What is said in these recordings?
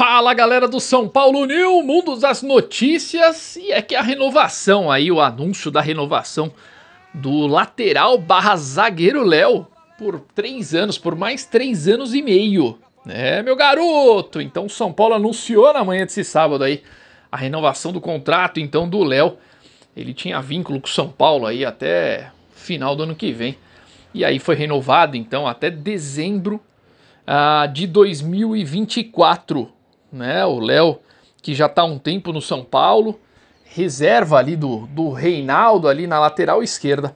Fala galera do São Paulo New, mundo das notícias. E é que a renovação aí, o anúncio da renovação do lateral barra zagueiro Léo por três anos, por mais três anos e meio. né, meu garoto! Então o São Paulo anunciou na manhã desse sábado aí a renovação do contrato então do Léo. Ele tinha vínculo com o São Paulo aí até final do ano que vem. E aí foi renovado então até dezembro ah, de 2024 né? O Léo, que já está há um tempo no São Paulo, reserva ali do, do Reinaldo ali na lateral esquerda,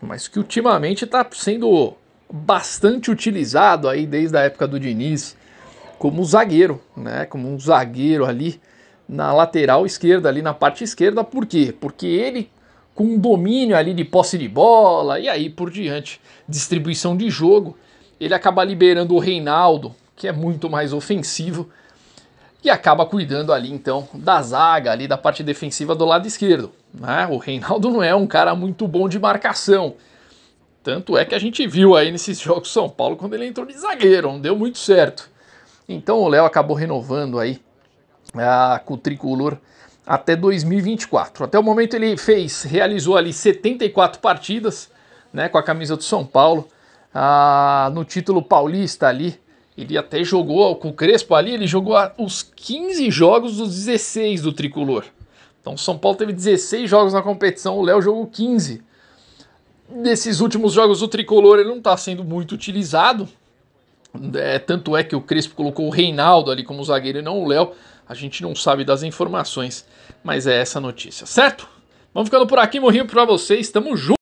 mas que ultimamente está sendo bastante utilizado aí desde a época do Diniz como zagueiro, né? Como um zagueiro ali na lateral esquerda, ali na parte esquerda. Por quê? Porque ele com um domínio ali de posse de bola e aí por diante, distribuição de jogo, ele acaba liberando o Reinaldo, que é muito mais ofensivo, e acaba cuidando ali então da zaga, ali da parte defensiva do lado esquerdo. Né? O Reinaldo não é um cara muito bom de marcação. Tanto é que a gente viu aí nesses jogos São Paulo quando ele entrou de zagueiro, não deu muito certo. Então o Léo acabou renovando aí a ah, com o tricolor até 2024. Até o momento ele fez, realizou ali 74 partidas né, com a camisa do São Paulo. Ah, no título paulista ali, ele até jogou com o Crespo ali, ele jogou os 15 jogos dos 16 do tricolor. Então o São Paulo teve 16 jogos na competição, o Léo jogou 15. Nesses últimos jogos do tricolor ele não está sendo muito utilizado. É, tanto é que o Crespo colocou o Reinaldo ali como zagueiro e não o Léo. A gente não sabe das informações, mas é essa notícia, certo? Vamos ficando por aqui, morrinho para vocês. Tamo junto.